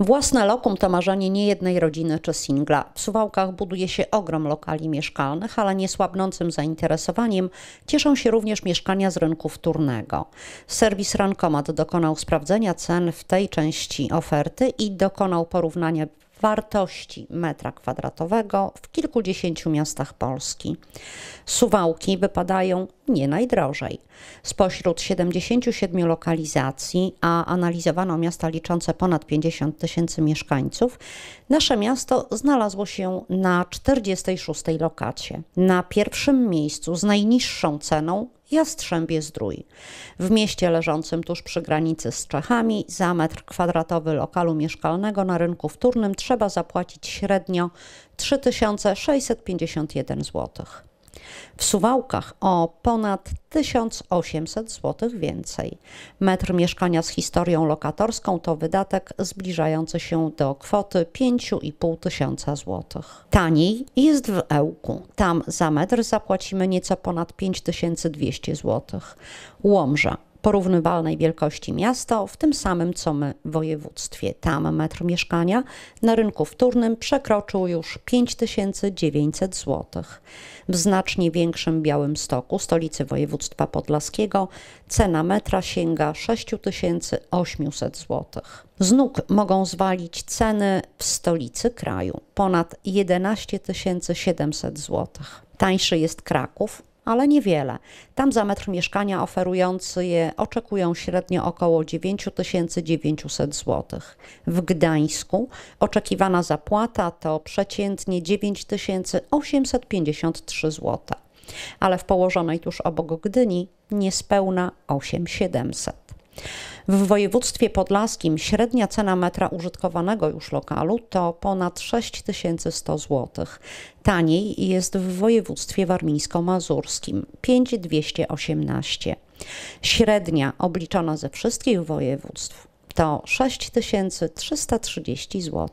Własne lokum to marzenie niejednej rodziny czy singla. W Suwałkach buduje się ogrom lokali mieszkalnych, ale niesłabnącym zainteresowaniem cieszą się również mieszkania z rynku wtórnego. Serwis Rankomat dokonał sprawdzenia cen w tej części oferty i dokonał porównania wartości metra kwadratowego w kilkudziesięciu miastach Polski. Suwałki wypadają nie najdrożej. Spośród 77 lokalizacji, a analizowano miasta liczące ponad 50 tysięcy mieszkańców, nasze miasto znalazło się na 46 lokacie. Na pierwszym miejscu z najniższą ceną Jastrzębie Zdrój. W mieście leżącym tuż przy granicy z Czechami za metr kwadratowy lokalu mieszkalnego na rynku wtórnym trzeba zapłacić średnio 3651 zł. W Suwałkach o ponad 1800 zł więcej. Metr mieszkania z historią lokatorską to wydatek zbliżający się do kwoty 5,5 tysiąca zł. Taniej jest w Ełku. Tam za metr zapłacimy nieco ponad 5200 zł. Łomża porównywalnej wielkości miasto w tym samym co my województwie. Tam metr mieszkania na rynku wtórnym przekroczył już 5900 zł. W znacznie większym Białymstoku, stolicy województwa podlaskiego, cena metra sięga 6800 zł. Z nóg mogą zwalić ceny w stolicy kraju ponad 11 700 zł. Tańszy jest Kraków, ale niewiele. Tam za metr mieszkania oferujący je oczekują średnio około 9900 zł. W Gdańsku oczekiwana zapłata to przeciętnie 9853 zł, ale w położonej tuż obok Gdyni niespełna 8700. W województwie podlaskim średnia cena metra użytkowanego już lokalu to ponad 6100 zł. Taniej jest w województwie warmińsko-mazurskim 5218. Średnia obliczona ze wszystkich województw to 6330 zł.